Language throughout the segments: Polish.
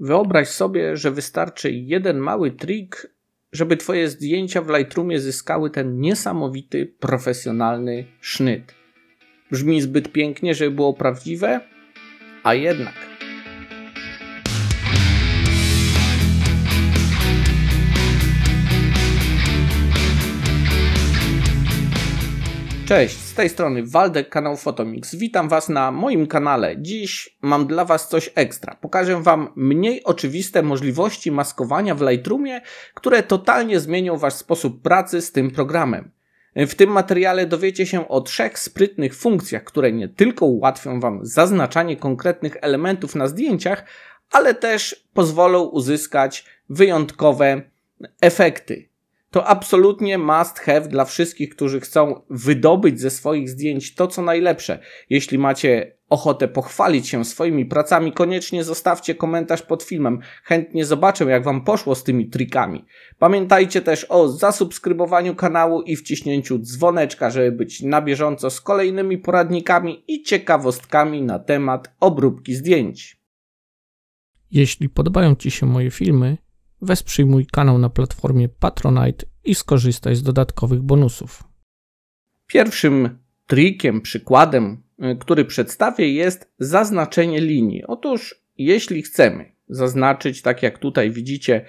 Wyobraź sobie, że wystarczy jeden mały trik, żeby Twoje zdjęcia w Lightroomie zyskały ten niesamowity, profesjonalny sznyt. Brzmi zbyt pięknie, żeby było prawdziwe, a jednak. Cześć, z tej strony Waldek, kanał Fotomix. Witam Was na moim kanale. Dziś mam dla Was coś ekstra. Pokażę Wam mniej oczywiste możliwości maskowania w Lightroomie, które totalnie zmienią Wasz sposób pracy z tym programem. W tym materiale dowiecie się o trzech sprytnych funkcjach, które nie tylko ułatwią Wam zaznaczanie konkretnych elementów na zdjęciach, ale też pozwolą uzyskać wyjątkowe efekty to absolutnie must have dla wszystkich, którzy chcą wydobyć ze swoich zdjęć to, co najlepsze. Jeśli macie ochotę pochwalić się swoimi pracami, koniecznie zostawcie komentarz pod filmem. Chętnie zobaczę, jak Wam poszło z tymi trikami. Pamiętajcie też o zasubskrybowaniu kanału i wciśnięciu dzwoneczka, żeby być na bieżąco z kolejnymi poradnikami i ciekawostkami na temat obróbki zdjęć. Jeśli podobają Ci się moje filmy, wesprzyj mój kanał na platformie Patronite i skorzystaj z dodatkowych bonusów. Pierwszym trikiem, przykładem, e, który przedstawię, jest zaznaczenie linii. Otóż, jeśli chcemy zaznaczyć, tak jak tutaj widzicie,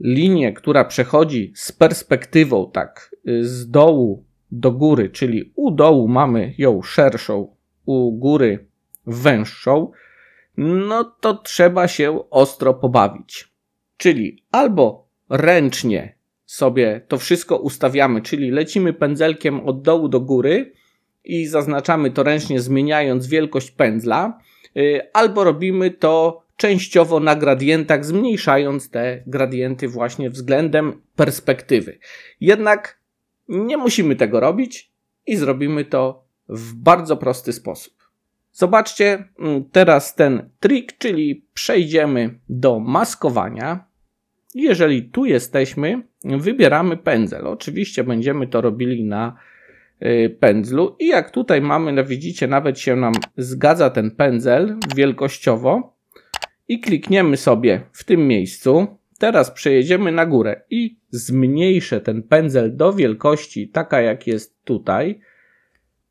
linię, która przechodzi z perspektywą, tak e, z dołu do góry, czyli u dołu mamy ją szerszą, u góry węższą, no to trzeba się ostro pobawić. Czyli albo ręcznie sobie to wszystko ustawiamy, czyli lecimy pędzelkiem od dołu do góry i zaznaczamy to ręcznie, zmieniając wielkość pędzla, y, albo robimy to częściowo na gradientach, zmniejszając te gradienty właśnie względem perspektywy. Jednak nie musimy tego robić i zrobimy to w bardzo prosty sposób. Zobaczcie mm, teraz ten trik, czyli przejdziemy do maskowania. Jeżeli tu jesteśmy, wybieramy pędzel. Oczywiście będziemy to robili na y, pędzlu i jak tutaj mamy, no widzicie, nawet się nam zgadza ten pędzel wielkościowo i klikniemy sobie w tym miejscu. Teraz przejedziemy na górę i zmniejszę ten pędzel do wielkości taka jak jest tutaj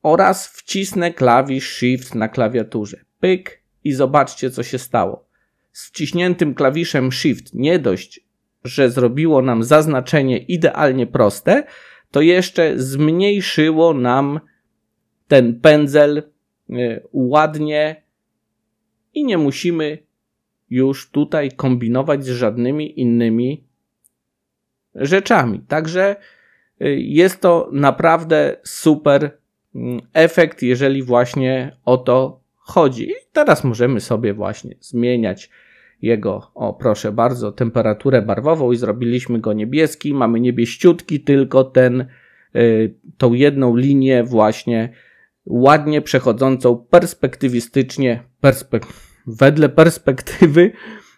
oraz wcisnę klawisz Shift na klawiaturze. Pyk i zobaczcie co się stało. Z wciśniętym klawiszem Shift nie dość, że zrobiło nam zaznaczenie idealnie proste, to jeszcze zmniejszyło nam ten pędzel y, ładnie i nie musimy już tutaj kombinować z żadnymi innymi rzeczami. Także y, jest to naprawdę super mm, efekt, jeżeli właśnie o to chodzi. I teraz możemy sobie właśnie zmieniać jego, o proszę bardzo, temperaturę barwową i zrobiliśmy go niebieski. Mamy niebieściutki, tylko ten, y, tą jedną linię właśnie ładnie przechodzącą perspektywistycznie, perspek wedle perspektywy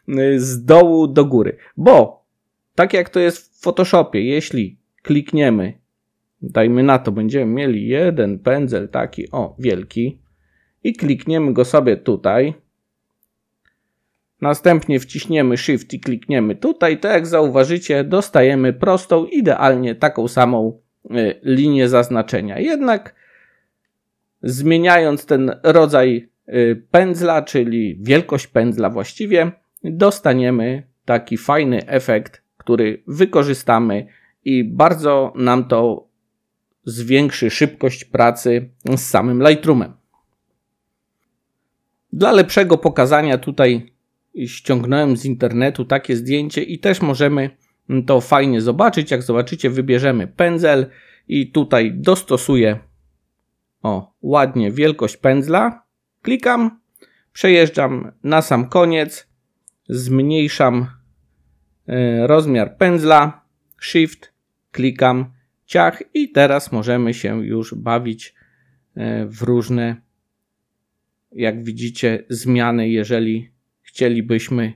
y, z dołu do góry. Bo tak jak to jest w Photoshopie, jeśli klikniemy, dajmy na to, będziemy mieli jeden pędzel taki, o, wielki, i klikniemy go sobie tutaj, Następnie wciśniemy Shift i klikniemy tutaj, to jak zauważycie dostajemy prostą, idealnie taką samą y, linię zaznaczenia. Jednak zmieniając ten rodzaj y, pędzla, czyli wielkość pędzla właściwie, dostaniemy taki fajny efekt, który wykorzystamy i bardzo nam to zwiększy szybkość pracy z samym Lightroomem. Dla lepszego pokazania tutaj ściągnąłem z internetu takie zdjęcie i też możemy to fajnie zobaczyć. Jak zobaczycie, wybierzemy pędzel i tutaj dostosuję o ładnie wielkość pędzla. Klikam, przejeżdżam na sam koniec, zmniejszam e, rozmiar pędzla, shift, klikam, ciach i teraz możemy się już bawić e, w różne, jak widzicie, zmiany, jeżeli chcielibyśmy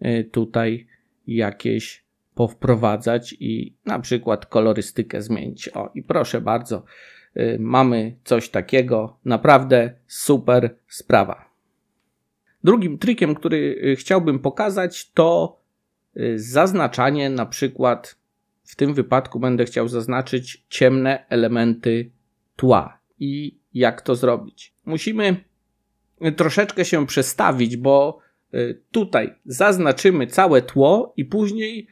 e, tutaj jakieś powprowadzać i na przykład kolorystykę zmienić. O, i proszę bardzo, e, mamy coś takiego. Naprawdę super sprawa. Drugim trikiem, który e, chciałbym pokazać, to zaznaczanie na przykład w tym wypadku będę chciał zaznaczyć ciemne elementy tła i jak to zrobić. Musimy troszeczkę się przestawić, bo E, tutaj zaznaczymy całe tło i później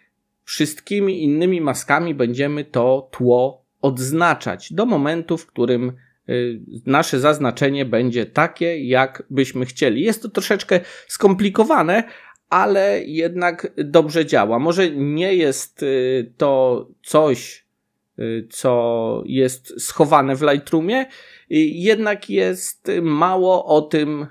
wszystkimi innymi maskami będziemy to tło odznaczać do momentu, w którym e, nasze zaznaczenie będzie takie, jak byśmy chcieli. Jest to troszeczkę skomplikowane, ale jednak dobrze działa. Może nie jest e, to coś, co jest schowane w Lightroomie, jednak jest mało o tym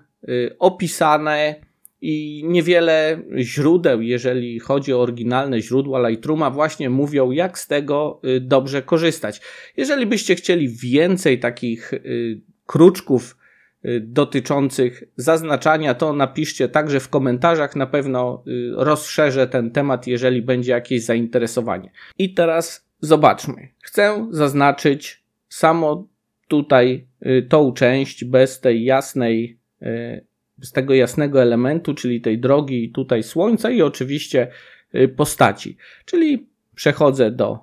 opisane i niewiele źródeł, jeżeli chodzi o oryginalne źródła Lightrooma, właśnie mówią, jak z tego y, dobrze korzystać. Jeżeli byście chcieli więcej takich y, kruczków y, dotyczących zaznaczania, to napiszcie także w komentarzach. Na pewno rozszerzę ten temat, jeżeli będzie jakieś zainteresowanie. I teraz zobaczmy. Chcę zaznaczyć samo tutaj tą część bez tej jasnej z tego jasnego elementu, czyli tej drogi tutaj słońca i oczywiście y, postaci. Czyli przechodzę do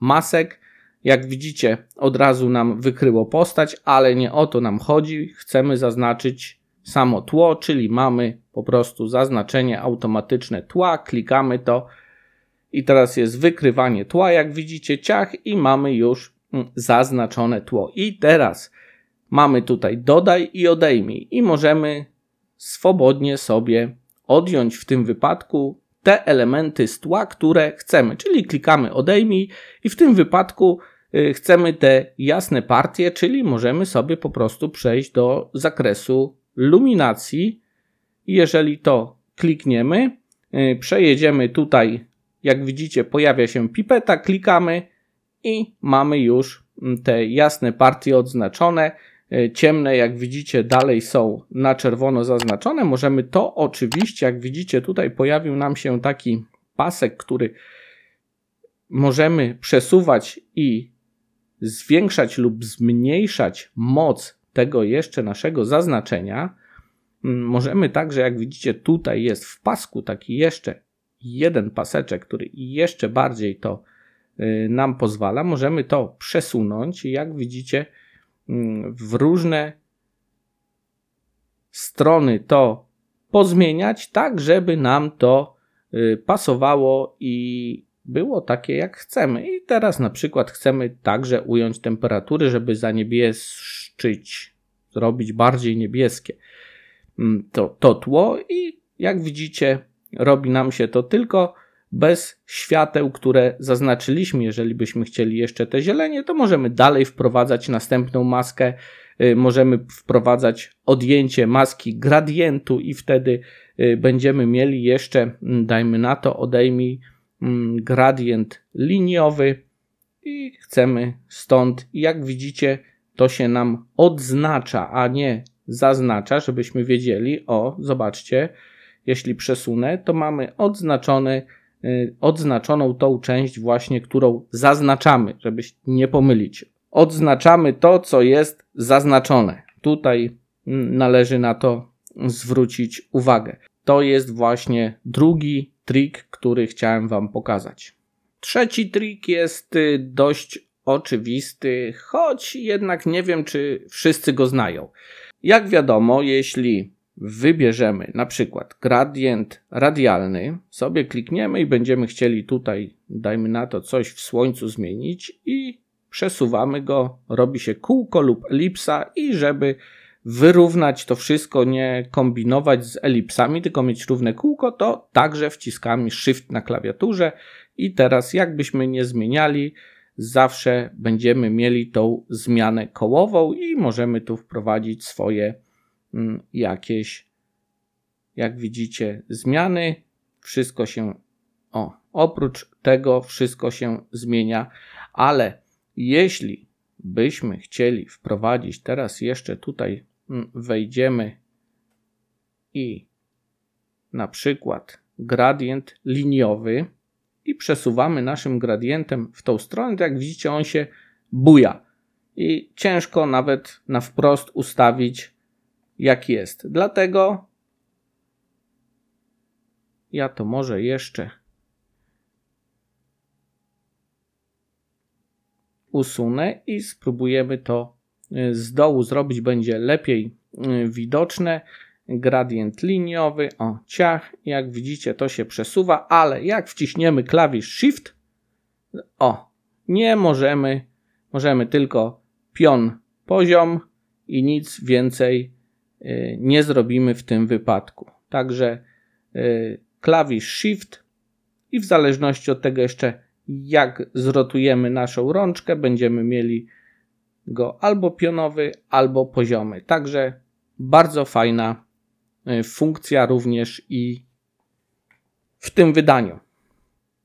masek. Jak widzicie, od razu nam wykryło postać, ale nie o to nam chodzi. Chcemy zaznaczyć samo tło, czyli mamy po prostu zaznaczenie automatyczne tła, klikamy to i teraz jest wykrywanie tła, jak widzicie, ciach i mamy już mm, zaznaczone tło. I teraz mamy tutaj dodaj i odejmij i możemy swobodnie sobie odjąć w tym wypadku te elementy z tła, które chcemy, czyli klikamy odejmij i w tym wypadku y, chcemy te jasne partie, czyli możemy sobie po prostu przejść do zakresu luminacji. Jeżeli to klikniemy, y, przejedziemy tutaj, jak widzicie, pojawia się pipeta, klikamy i mamy już mm, te jasne partie odznaczone. E, ciemne, jak widzicie, dalej są na czerwono zaznaczone. Możemy to oczywiście, jak widzicie, tutaj pojawił nam się taki pasek, który możemy przesuwać i zwiększać lub zmniejszać moc tego jeszcze naszego zaznaczenia. Mm, możemy także, jak widzicie, tutaj jest w pasku taki jeszcze jeden paseczek, który jeszcze bardziej to y, nam pozwala. Możemy to przesunąć i jak widzicie, Mm, w różne strony to pozmieniać, tak żeby nam to y, pasowało i było takie jak chcemy. I teraz na przykład chcemy także ująć temperatury, żeby zaniebieszczyć, zrobić bardziej niebieskie mm, to, to tło i jak widzicie robi nam się to tylko bez świateł, które zaznaczyliśmy. Jeżeli byśmy chcieli jeszcze te zielenie, to możemy dalej wprowadzać następną maskę. Y, możemy wprowadzać odjęcie maski gradientu i wtedy y, będziemy mieli jeszcze, mm, dajmy na to, odejmij mm, gradient liniowy i chcemy stąd. Jak widzicie, to się nam odznacza, a nie zaznacza, żebyśmy wiedzieli, o, zobaczcie, jeśli przesunę, to mamy odznaczony Y, odznaczoną tą część właśnie, którą zaznaczamy, żeby się nie pomylić. Odznaczamy to, co jest zaznaczone. Tutaj mm, należy na to zwrócić uwagę. To jest właśnie drugi trik, który chciałem Wam pokazać. Trzeci trik jest y, dość oczywisty, choć jednak nie wiem, czy wszyscy go znają. Jak wiadomo, jeśli wybierzemy na przykład gradient radialny, sobie klikniemy i będziemy chcieli tutaj, dajmy na to, coś w słońcu zmienić i przesuwamy go, robi się kółko lub elipsa i żeby wyrównać to wszystko, nie kombinować z elipsami, tylko mieć równe kółko, to także wciskamy Shift na klawiaturze i teraz jakbyśmy nie zmieniali, zawsze będziemy mieli tą zmianę kołową i możemy tu wprowadzić swoje Mm, jakieś, jak widzicie, zmiany. Wszystko się, o, oprócz tego wszystko się zmienia, ale jeśli byśmy chcieli wprowadzić, teraz jeszcze tutaj mm, wejdziemy i na przykład gradient liniowy i przesuwamy naszym gradientem w tą stronę, to jak widzicie on się buja i ciężko nawet na wprost ustawić jak jest. Dlatego ja to może jeszcze usunę i spróbujemy to y, z dołu zrobić. Będzie lepiej y, widoczne. Gradient liniowy, o ciach, jak widzicie to się przesuwa, ale jak wciśniemy klawisz Shift, o, nie możemy, możemy tylko pion poziom i nic więcej Y, nie zrobimy w tym wypadku. Także y, klawisz Shift i w zależności od tego jeszcze jak zrotujemy naszą rączkę, będziemy mieli go albo pionowy, albo poziomy. Także bardzo fajna y, funkcja również i w tym wydaniu.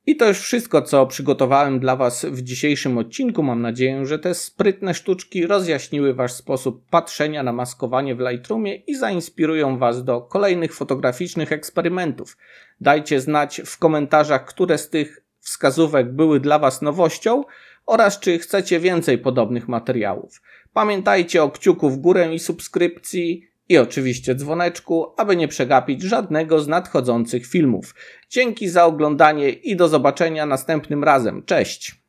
I to już wszystko, co przygotowałem dla Was w dzisiejszym odcinku. Mam nadzieję, że te sprytne sztuczki rozjaśniły Wasz sposób patrzenia na maskowanie w Lightroomie i zainspirują Was do kolejnych fotograficznych eksperymentów. Dajcie znać w komentarzach, które z tych wskazówek były dla Was nowością oraz czy chcecie więcej podobnych materiałów. Pamiętajcie o kciuku w górę i subskrypcji i oczywiście dzwoneczku, aby nie przegapić żadnego z nadchodzących filmów. Dzięki za oglądanie i do zobaczenia następnym razem. Cześć!